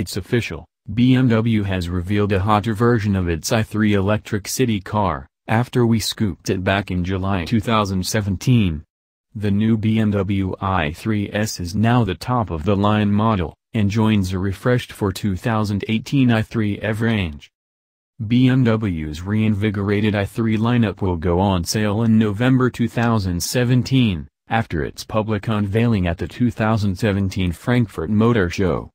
It's official, BMW has revealed a hotter version of its i3 electric city car, after we scooped it back in July 2017. The new BMW i3s is now the top-of-the-line model, and joins a refreshed for 2018 i3ev range. BMW's reinvigorated i3 lineup will go on sale in November 2017, after its public unveiling at the 2017 Frankfurt Motor Show.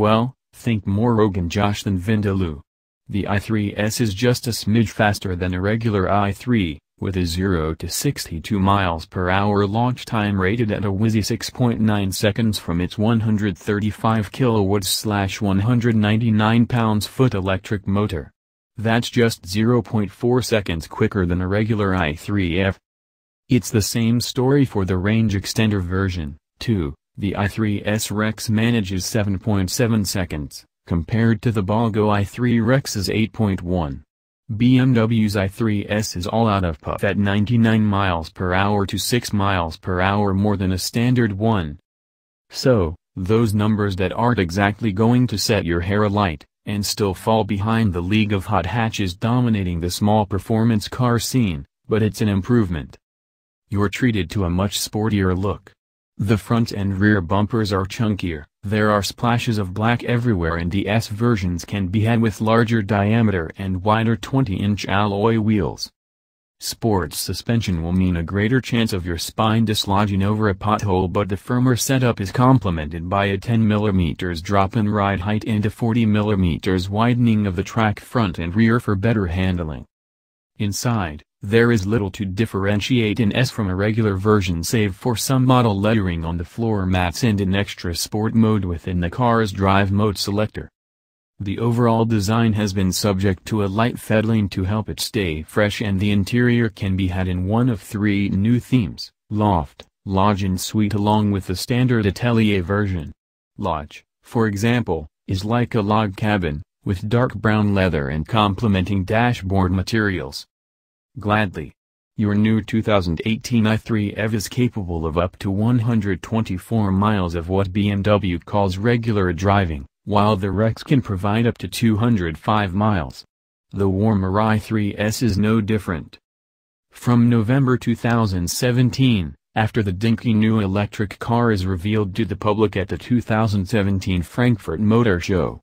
Well, think more Rogan Josh than Vindaloo. The i3s is just a smidge faster than a regular i3, with a 0 to 62 miles per hour launch time rated at a whizzy 6.9 seconds from its 135 kilowatts 199 pounds-foot electric motor. That's just 0.4 seconds quicker than a regular i3F. It's the same story for the range extender version, too, the i3S Rex manages 7.7 seconds, compared to the Balgo i3 Rex's 8.1. BMW's i3S is all out of puff at 99 miles per hour to 6 miles per hour more than a standard one. So, those numbers that aren't exactly going to set your hair alight, and still fall behind the league of hot hatches dominating the small performance car scene, but it's an improvement. You're treated to a much sportier look. The front and rear bumpers are chunkier. There are splashes of black everywhere and DS versions can be had with larger diameter and wider 20-inch alloy wheels. Sports suspension will mean a greater chance of your spine dislodging over a pothole but the firmer setup is complemented by a 10mm drop in ride height and a 40mm widening of the track front and rear for better handling. Inside, there is little to differentiate an S from a regular version save for some model lettering on the floor mats and an extra sport mode within the car's drive mode selector. The overall design has been subject to a light fettling to help it stay fresh and the interior can be had in one of three new themes, loft, lodge and suite along with the standard atelier version. Lodge, for example, is like a log cabin, with dark brown leather and complementing dashboard materials. Gladly. Your new 2018 i3 EV is capable of up to 124 miles of what BMW calls regular driving, while the Rex can provide up to 205 miles. The warmer i3S is no different. From November 2017, after the dinky new electric car is revealed to the public at the 2017 Frankfurt Motor Show,